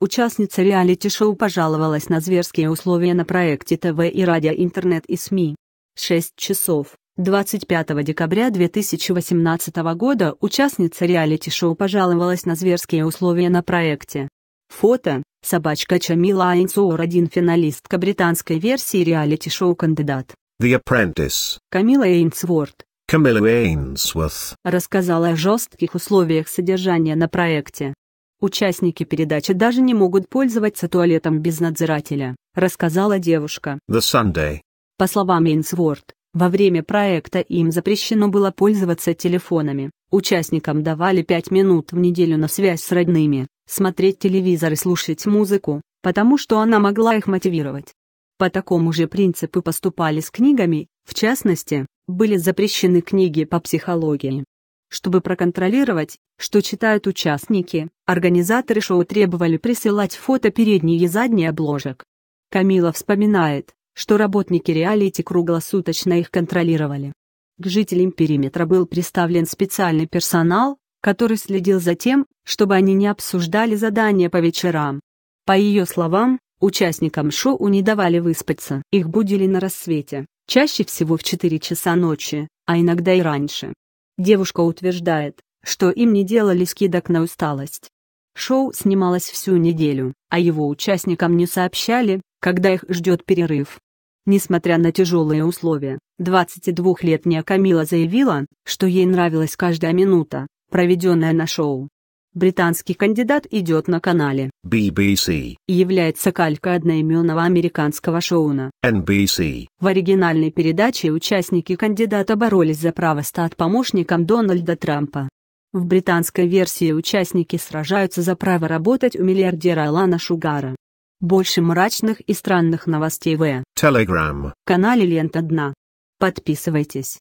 Участница реалити-шоу пожаловалась на зверские условия на проекте ТВ и радио интернет и СМИ. 6 часов. 25 декабря 2018 года участница реалити-шоу пожаловалась на зверские условия на проекте. Фото. Собачка Чамила Айнсуор один финалистка британской версии реалити-шоу «Кандидат». The Apprentice. Камила Эйнсворт. Камила Эйнсворт. Рассказала о жестких условиях содержания на проекте. Участники передачи даже не могут пользоваться туалетом без надзирателя, рассказала девушка. The Sunday. По словам Инсворт, во время проекта им запрещено было пользоваться телефонами. Участникам давали пять минут в неделю на связь с родными, смотреть телевизор и слушать музыку, потому что она могла их мотивировать. По такому же принципу поступали с книгами, в частности, были запрещены книги по психологии. Чтобы проконтролировать, что читают участники, организаторы шоу требовали присылать фото передней и задней обложек. Камила вспоминает, что работники реалити круглосуточно их контролировали. К жителям периметра был представлен специальный персонал, который следил за тем, чтобы они не обсуждали задания по вечерам. По ее словам, участникам шоу не давали выспаться. Их будили на рассвете, чаще всего в 4 часа ночи, а иногда и раньше. Девушка утверждает, что им не делали скидок на усталость. Шоу снималось всю неделю, а его участникам не сообщали, когда их ждет перерыв. Несмотря на тяжелые условия, 22-летняя Камила заявила, что ей нравилась каждая минута, проведенная на шоу британский кандидат идет на канале BBC и является калькой одноименного американского шоуна NBC. В оригинальной передаче участники кандидата боролись за право стать помощником Дональда Трампа. В британской версии участники сражаются за право работать у миллиардера Алана Шугара. Больше мрачных и странных новостей в Telegram канале Лента Дна. Подписывайтесь.